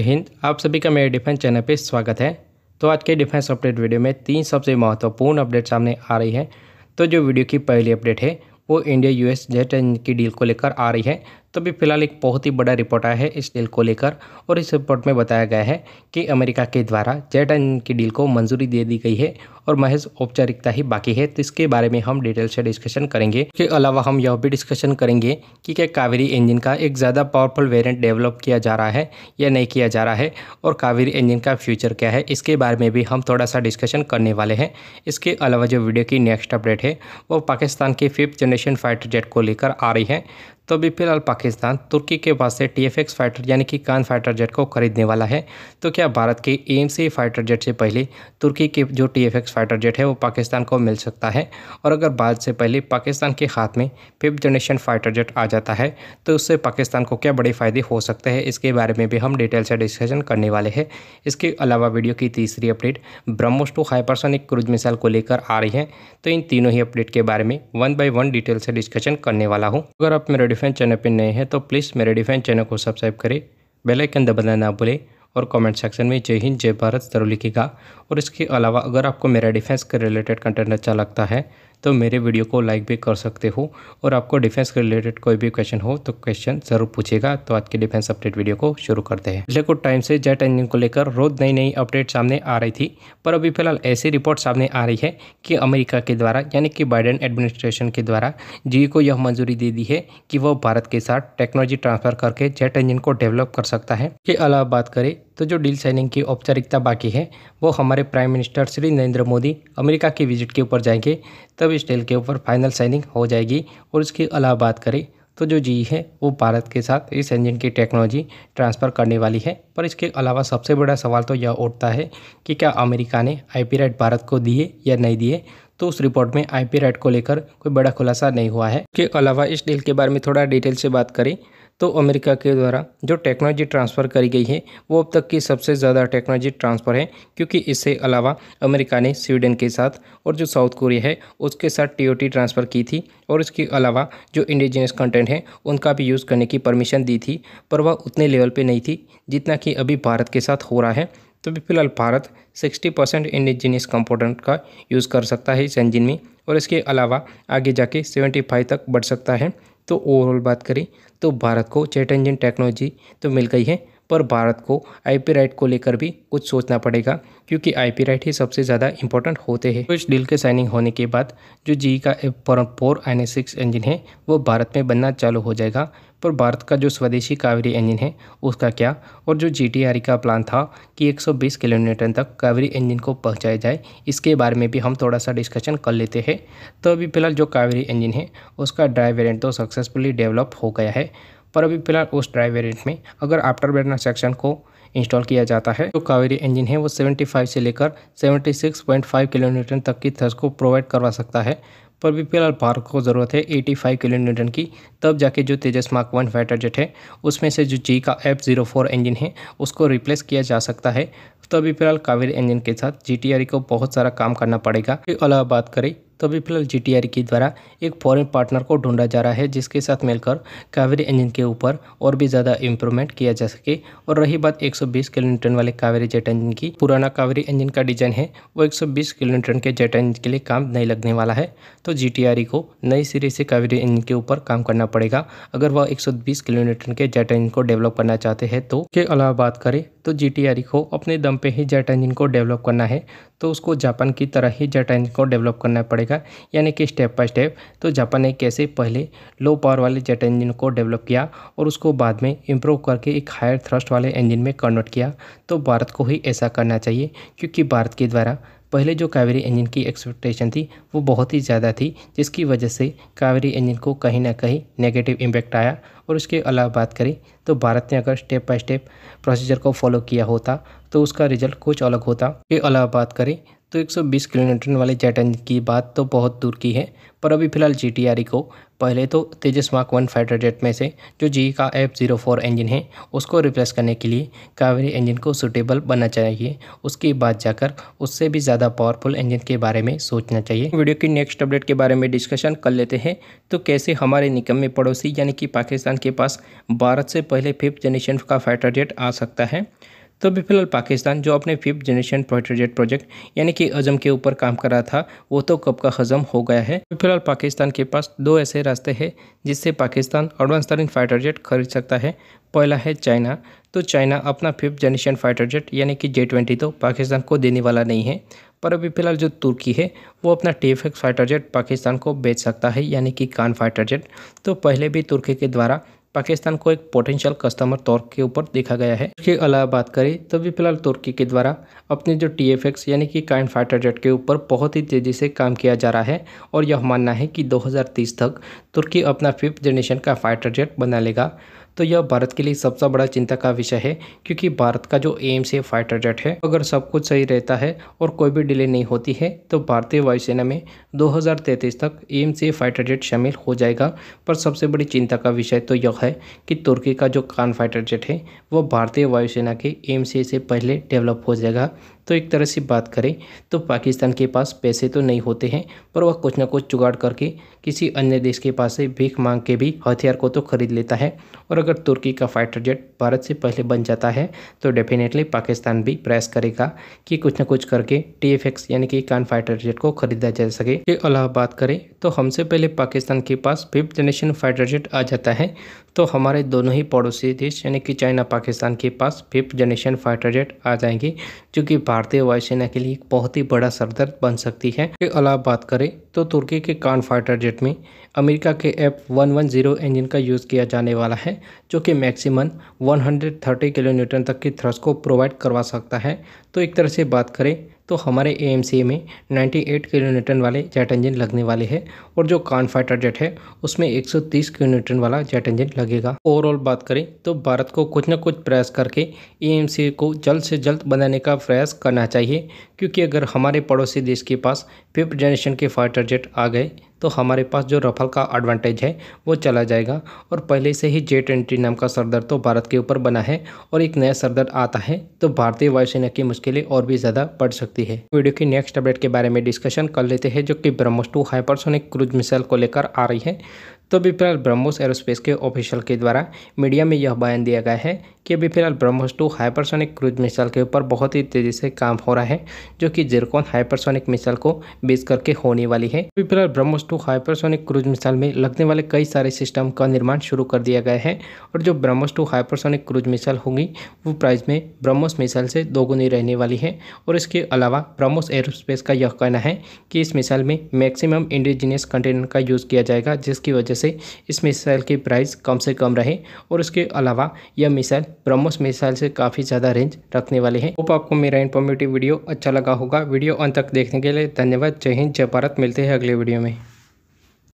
हिंद आप सभी का मेरे डिफेंस चैनल पे स्वागत है तो आज के डिफेंस अपडेट वीडियो में तीन सबसे महत्वपूर्ण अपडेट सामने आ रही है तो जो वीडियो की पहली अपडेट है वो इंडिया यूएस जेट इंजन की डील को लेकर आ रही है तो अभी फिलहाल एक बहुत ही बड़ा रिपोर्ट आया है इस डील को लेकर और इस रिपोर्ट में बताया गया है कि अमेरिका के द्वारा जेट एन की डील को मंजूरी दे दी गई है और महज औपचारिकता ही बाकी है तो इसके बारे में हम डिटेल से डिस्कशन करेंगे इसके अलावा हम यह भी डिस्कशन करेंगे कि क्या कावेरी इंजन का एक ज़्यादा पावरफुल वेरियंट डेवलप किया जा रहा है या नहीं किया जा रहा है और कावेरी इंजन का फ्यूचर क्या है इसके बारे में भी हम थोड़ा सा डिस्कशन करने वाले हैं इसके अलावा जो वीडियो की नेक्स्ट अपडेट है वो पाकिस्तान की फिफ्थ जनरेशन फाइटर जेट को लेकर आ रही है तो अभी फिलहाल पाकिस्तान तुर्की के पास से टी फाइटर यानी कि कान फाइटर जेट को खरीदने वाला है तो क्या भारत के ए फाइटर जेट से पहले तुर्की के जो टी फाइटर जेट है वो पाकिस्तान को मिल सकता है और अगर भारत से पहले पाकिस्तान के हाथ में फिफ्थ जनरेशन फाइटर जेट आ जाता है तो उससे पाकिस्तान को क्या बड़े फ़ायदे हो सकते हैं इसके बारे में भी हम डिटेल से डिस्कशन करने वाले हैं इसके अलावा वीडियो की तीसरी update BrahMos two hypersonic cruise missile को लेकर आ रही है तो इन तीनों ही अपडेट के बारे में वन बाई वन डिटेल से डिस्कशन करने वाला हूँ अगर आप मेरे डिफेंस चैनल पर नए हैं तो प्लीज़ मेरे डिफेंस चैनल को सब्सक्राइब करें बेलाइकन दबाना ना भूलें और कमेंट सेक्शन में जय हिंद जय भारत ज़रूर लिखेगा और इसके अलावा अगर आपको मेरा डिफेंस के रिलेटेड कंटेंट अच्छा लगता है तो मेरे वीडियो को लाइक भी कर सकते हो और आपको डिफेंस के रिलेटेड कोई भी क्वेश्चन हो तो क्वेश्चन ज़रूर पूछेगा तो आज के डिफेंस अपडेट वीडियो को शुरू करते हैं पिछले कुछ टाइम से जेट इंजन को लेकर रोज़ नई नई अपडेट सामने आ रही थी पर अभी फिलहाल ऐसी रिपोर्ट सामने आ रही है कि अमेरिका के द्वारा यानी कि बाइडन एडमिनिस्ट्रेशन के द्वारा जी को यह मंजूरी दे दी है कि वह भारत के साथ टेक्नोलॉजी ट्रांसफर करके जेट इंजन को डेवलप कर सकता है इसके अलावा बात करें तो जो डील साइनिंग की औपचारिकता बाकी है वो हमारे prime minister Shri Narendra Modi America की विजिट के ऊपर जाएंगे तब इस डील के ऊपर फाइनल साइनिंग हो जाएगी और इसके अलावा बात करें तो जो जी है वो भारत के साथ इस इंजन की टेक्नोलॉजी ट्रांसफ़र करने वाली है पर इसके अलावा सबसे बड़ा सवाल तो यह उठता है कि क्या अमेरिका ने आई पी राइट भारत को दिए या नहीं दिए तो उस रिपोर्ट में आई पी राइट को लेकर कोई बड़ा खुलासा नहीं हुआ है इसके अलावा इस डील के बारे में थोड़ा डिटेल से बात करें तो अमेरिका के द्वारा जो टेक्नोलॉजी ट्रांसफ़र करी गई है वो अब तक की सबसे ज़्यादा टेक्नोलॉजी ट्रांसफ़र है क्योंकि इससे अलावा अमेरिका ने स्वीडन के साथ और जो साउथ कोरिया है उसके साथ टी ट्रांसफ़र की थी और इसके अलावा जो इंडिजिनस कंटेंट है उनका भी यूज़ करने की परमिशन दी थी पर वह उतने लेवल पर नहीं थी जितना कि अभी भारत के साथ हो रहा है तो भी फिलहाल भारत 60 परसेंट इंडिजीनियस कंपोनेंट का यूज़ कर सकता है इस इंजिन में और इसके अलावा आगे जाके 75 तक बढ़ सकता है तो ओवरऑल बात करें तो भारत को चेट इंजन टेक्नोलॉजी तो मिल गई है पर भारत को आईपी राइट को लेकर भी कुछ सोचना पड़ेगा क्योंकि आईपी राइट ही सबसे ज़्यादा इंपॉर्टेंट होते हैं तो इस डील के साइनिंग होने के बाद जो जी e का four I N six engine है वो भारत में बनना चालू हो जाएगा पर भारत का जो स्वदेशी कावेरी इंजन है उसका क्या और जो जी का प्लान था कि 120 किलोमीटर तक कावेरी इंजन को पहुँचाया जाए इसके बारे में भी हम थोड़ा सा डिस्कशन कर लेते हैं तो अभी फ़िलहाल जो कावेरी इंजन है उसका ड्राई वेरियंट तो सक्सेसफुली डेवलप हो गया है पर अभी फिलहाल उस ड्राई वेरियंट में अगर आफ्टर बर्नर सेक्शन को इंस्टॉल किया जाता है तो कावेरी इंजन है वो 75 से लेकर 76.5 किलोमीटर तक की थर्स को प्रोवाइड करवा सकता है पर भी फिलहाल भारत को ज़रूरत है एटी फाइव किलो न्यूटन की तब जाके जो Tejas mark one fighter jet है उसमें से जो जी का एफ जीरो फोर इंजन है उसको रिप्लेस किया जा सकता है तो फिलहाल कावेरी इंजन के साथ जी e को बहुत सारा काम करना पड़ेगा अलावा बात करें तो अभी फिलहाल जी टी आर के द्वारा एक फॉरेन पार्टनर को ढूंढा जा रहा है जिसके साथ मिलकर कावेरी इंजन के ऊपर और भी ज़्यादा इम्प्रूवमेंट किया जा सके और रही बात 120 किलोमीटर न्यूटन वाले कावेरी जेट इंजन की पुराना कावेरी इंजन का डिज़ाइन है वो 120 किलोमीटर न्यूटन के जेट इंजन के लिए काम नहीं लगने वाला है तो जी e को नई सिरे से कावेरी इंजन के ऊपर काम करना पड़ेगा अगर वह 120 किलोमीटर न्यूटन के जेट इंजन को डेवलप करना चाहते हैं तो के अलावा बात करें तो जी टी को अपने दम पे ही जेट इंजन को डेवलप करना है तो उसको जापान की तरह ही जेट इंजन को डेवलप करना पड़ेगा यानी कि स्टेप बाय स्टेप तो जापान ने कैसे पहले लो पावर वाले जेट इंजन को डेवलप किया और उसको बाद में इम्प्रूव करके एक हायर थ्रस्ट वाले इंजन में कन्वर्ट किया तो भारत को ही ऐसा करना चाहिए क्योंकि भारत के द्वारा पहले जो कावेरी इंजन की एक्सपेक्टेशन थी वो बहुत ही ज़्यादा थी जिसकी वजह से कावेरी इंजन को कहीं ना कहीं नेगेटिव इम्पैक्ट आया और उसके अलावा बात करें तो भारत ने अगर स्टेप बाय स्टेप प्रोसीजर को फॉलो किया होता तो उसका रिजल्ट कुछ अलग होता के अलावा बात करें तो 120 किलोमीटर वाले जेट इंजन की बात तो बहुत दूर की है पर अभी फ़िलहाल जी e को पहले तो Tejas mark one fighter jet में से जो जी e का एफ ज़ीरो फोर इंजन है उसको रिप्लेस करने के लिए कावेरी इंजन को सुटेबल बनना चाहिए उसके बाद जाकर उससे भी ज़्यादा पावरफुल इंजन के बारे में सोचना चाहिए वीडियो की नेक्स्ट अपडेट के बारे में डिस्कशन कर लेते हैं तो कैसे हमारे निकम्मे पड़ोसी यानी कि पाकिस्तान के पास भारत से पहले फिफ्थ जनरेशन का फाइटर जेट आ सकता है तो अभी फिलहाल पाकिस्तान जो अपने फिफ्थ जनरेशन जेट प्रोजेक्ट यानी कि अजम के ऊपर काम कर रहा था वो तो कब का हजम हो गया है फिलहाल पाकिस्तान के पास दो ऐसे रास्ते हैं जिससे पाकिस्तान एडवांस तरीन फाइटर जेट खरीद सकता है पहला है चाइना तो चाइना अपना फिफ्थ जनरेशन फाइटर जेट यानी कि जे ट्वेंटी तो पाकिस्तान को देने वाला नहीं है पर अभी फिलहाल जो तुर्की है वो अपना T F X fighter jet Pakistan को बेच सकता है यानी कि कान फाइटर जेट तो पहले भी तुर्की के द्वारा पाकिस्तान को एक पोटेंशियल कस्टमर तौर के ऊपर देखा गया है इसके अलावा बात करें तो भी फिलहाल तुर्की के द्वारा अपने जो टी यानी कि काइंड फाइटर जेट के ऊपर बहुत ही तेज़ी से काम किया जा रहा है और यह मानना है कि 2030 तक तुर्की अपना फिफ्थ जनरेशन का फाइटर जेट बना लेगा तो यह भारत के लिए सबसे बड़ा चिंता का विषय है क्योंकि भारत का जो एम्स है फाइटर जेट है अगर सब कुछ सही रहता है और कोई भी डिले नहीं होती है तो भारतीय वायुसेना में 2033 तक एम्स ए फाइटर जेट शामिल हो जाएगा पर सबसे बड़ी चिंता का विषय तो यह है कि तुर्की का जो कान फाइटर जेट है वह भारतीय वायुसेना के एम्स से पहले डेवलप हो जाएगा तो एक तरह से बात करें तो पाकिस्तान के पास पैसे तो नहीं होते हैं पर वह कुछ ना कुछ जुगाड़ करके किसी अन्य देश के पास से भीख मांग के भी हथियार को तो खरीद लेता है और अगर तुर्की का फाइटर जेट भारत से पहले बन जाता है तो डेफिनेटली पाकिस्तान भी प्रयास करेगा कि कुछ ना कुछ करके टी यानी कि कान फाइटर जेट को खरीदा जा सके इसके अलावा बात करें तो हमसे पहले पाकिस्तान के पास फिफ्थ जनरेशन फाइटर जेट आ जाता है तो हमारे दोनों ही पड़ोसी देश यानी कि चाइना पाकिस्तान के पास फिफ्थ जनरेशन फाइटर जेट आ जाएंगे जो कि भारतीय वायुसेना के लिए एक बहुत ही बड़ा सरदर्द बन सकती है इसके अलावा बात करें तो तुर्की के कान फाइटर जेट में अमेरिका के F one one zero engine का यूज़ किया जाने वाला है जो कि मैक्सिमम 130 थर्टी किलोमीटर तक की थ्रस्ट को प्रोवाइड करवा सकता है तो एक तरह से बात करें तो हमारे ए में 98 किलो न्यूटन वाले जेट इंजन लगने वाले हैं और जो कान फाइटर जेट है उसमें 130 किलो न्यूटन वाला जेट इंजन लगेगा ओवरऑल बात करें तो भारत को कुछ ना कुछ प्रयास करके ए को जल्द से जल्द बनाने का प्रयास करना चाहिए क्योंकि अगर हमारे पड़ोसी देश के पास फिफ्थ जनरेशन के फाइटर जेट आ गए तो हमारे पास जो रफल का एडवांटेज है वो चला जाएगा और पहले से ही जे ट्वेंटी नाम का सरदर्द तो भारत के ऊपर बना है और एक नया सरदर्द आता है तो भारतीय वायुसेना की मुश्किलें और भी ज़्यादा बढ़ सकती है वीडियो की नेक्स्ट अपडेट के बारे में डिस्कशन कर लेते हैं जो कि BrahMos two hypersonic cruise missile को लेकर आ रही है तो अभी फिलहाल ब्रह्मोस एरोस्पेस के ऑफिशियल के द्वारा मीडिया में यह बयान दिया गया है कि अभी फिलहाल BrahMos two hypersonic cruise missile के ऊपर बहुत ही तेज़ी से काम हो रहा है जो कि जिरकॉन हाइपरसोनिक मिसाइल को बेस करके होने वाली है अभी फिलहाल BrahMos two hypersonic cruise missile में लगने वाले कई सारे सिस्टम का निर्माण शुरू कर दिया गया है और जो BrahMos two hypersonic cruise missile होगी वो प्राइस में ब्रह्मोस मिसाइल से दोगुनी रहने वाली है और इसके अलावा ब्रह्मोस एरोस्पेस का यह कहना है कि इस मिसाइल में मैक्सिमम इंडिजीनियस कंटेनर का यूज़ किया जाएगा जिसकी वजह से से इस मिसाइल की प्राइस कम से कम रहे और उसके अलावा यह मिसाइल ब्रह्मोस मिसाइल से काफ़ी ज़्यादा रेंज रखने वाली है होप आपको मेरा इन्फॉर्मेटिव वीडियो अच्छा लगा होगा वीडियो अंत तक देखने के लिए धन्यवाद जय हिंद जय भारत मिलते हैं अगले वीडियो में